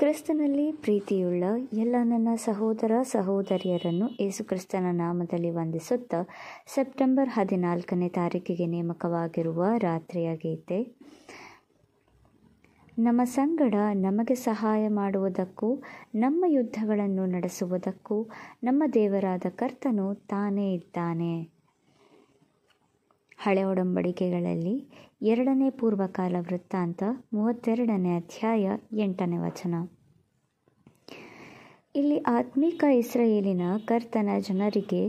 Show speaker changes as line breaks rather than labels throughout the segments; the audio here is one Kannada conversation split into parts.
ಕ್ರಿಸ್ತನಲ್ಲಿ ಪ್ರೀತಿಯುಳ್ಳ ಎಲ್ಲ ನನ್ನ ಸಹೋದರ ಸಹೋದರಿಯರನ್ನು ಯೇಸುಕ್ರಿಸ್ತನ ನಾಮದಲ್ಲಿ ವಂದಿಸುತ್ತಾ ಸೆಪ್ಟೆಂಬರ್ ಹದಿನಾಲ್ಕನೇ ತಾರೀಕಿಗೆ ನೇಮಕವಾಗಿರುವ ರಾತ್ರಿಯ ಗೀತೆ ನಮ್ಮ ಸಂಗಡ ನಮಗೆ ಸಹಾಯ ಮಾಡುವುದಕ್ಕೂ ನಮ್ಮ ಯುದ್ಧಗಳನ್ನು ನಡೆಸುವುದಕ್ಕೂ ನಮ್ಮ ದೇವರಾದ ಕರ್ತನು ತಾನೇ ಇದ್ದಾನೆ ಹಳೆ ಒಡಂಬಡಿಕೆಗಳಲ್ಲಿ ಎರಡನೇ ಪೂರ್ವಕಾಲ ವೃತ್ತಾಂತ ಮೂವತ್ತೆರಡನೇ ಅಧ್ಯಾಯ ಎಂಟನೇ ವಚನ ಇಲ್ಲಿ ಆತ್ಮೀಕ ಇಸ್ರೇಲಿನ ಕರ್ತನ ಜನರಿಗೆ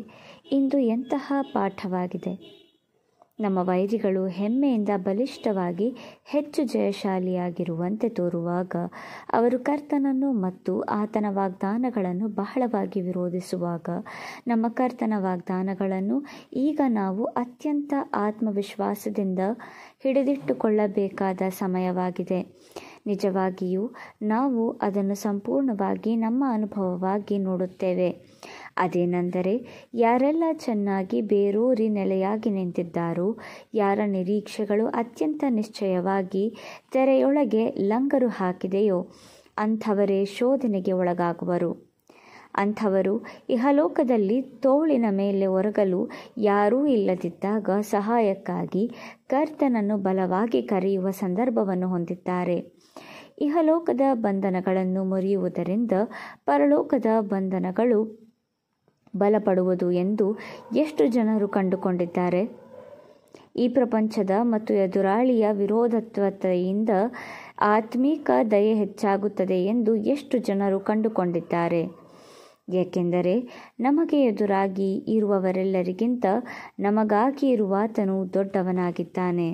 ಇಂದು ಎಂತಹ ಪಾಠವಾಗಿದೆ ನಮ್ಮ ವೈರಿಗಳು ಹೆಮ್ಮೆಯಿಂದ ಬಲಿಷ್ಠವಾಗಿ ಹೆಚ್ಚು ಜಯಶಾಲಿಯಾಗಿರುವಂತೆ ತೋರುವಾಗ ಅವರು ಕರ್ತನನ್ನು ಮತ್ತು ಆತನ ವಾಗ್ದಾನಗಳನ್ನು ಬಹಳವಾಗಿ ವಿರೋಧಿಸುವಾಗ ನಮ್ಮ ಕರ್ತನ ವಾಗ್ದಾನಗಳನ್ನು ಈಗ ನಾವು ಅತ್ಯಂತ ಆತ್ಮವಿಶ್ವಾಸದಿಂದ ಹಿಡಿದಿಟ್ಟುಕೊಳ್ಳಬೇಕಾದ ಸಮಯವಾಗಿದೆ ನಿಜವಾಗಿಯೂ ನಾವು ಅದನ್ನು ಸಂಪೂರ್ಣವಾಗಿ ನಮ್ಮ ಅನುಭವವಾಗಿ ನೋಡುತ್ತೇವೆ ಅದೇನೆಂದರೆ ಯಾರೆಲ್ಲ ಚೆನ್ನಾಗಿ ಬೇರೂರಿ ನೆಲೆಯಾಗಿ ನಿಂತಿದ್ದಾರೋ ಯಾರ ನಿರೀಕ್ಷೆಗಳು ಅತ್ಯಂತ ನಿಶ್ಚಯವಾಗಿ ತೆರೆಯೊಳಗೆ ಲಂಗರು ಹಾಕಿದೆಯೋ ಅಂಥವರೇ ಶೋಧನೆಗೆ ಒಳಗಾಗುವರು ಅಂಥವರು ಇಹಲೋಕದಲ್ಲಿ ತೋಳಿನ ಮೇಲೆ ಒರಗಲು ಯಾರೂ ಇಲ್ಲದಿದ್ದಾಗ ಸಹಾಯಕ್ಕಾಗಿ ಕರ್ತನನ್ನು ಬಲವಾಗಿ ಕರೆಯುವ ಸಂದರ್ಭವನ್ನು ಹೊಂದಿದ್ದಾರೆ ಇಹಲೋಕದ ಬಂಧನಗಳನ್ನು ಮುರಿಯುವುದರಿಂದ ಪರಲೋಕದ ಬಂಧನಗಳು ಬಲಪಡುವುದು ಎಂದು ಎಷ್ಟು ಜನರು ಕಂಡುಕೊಂಡಿದ್ದಾರೆ ಈ ಪ್ರಪಂಚದ ಮತ್ತು ಎದುರಾಳಿಯ ವಿರೋಧತ್ವತೆಯಿಂದ ಆತ್ಮೀಕ ದಯೆ ಹೆಚ್ಚಾಗುತ್ತದೆ ಎಂದು ಎಷ್ಟು ಜನರು ಕಂಡುಕೊಂಡಿದ್ದಾರೆ ಏಕೆಂದರೆ ನಮಗೆ ಎದುರಾಗಿ ಇರುವವರೆಲ್ಲರಿಗಿಂತ ನಮಗಾಗಿ ಇರುವಾತನು ದೊಡ್ಡವನಾಗಿದ್ದಾನೆ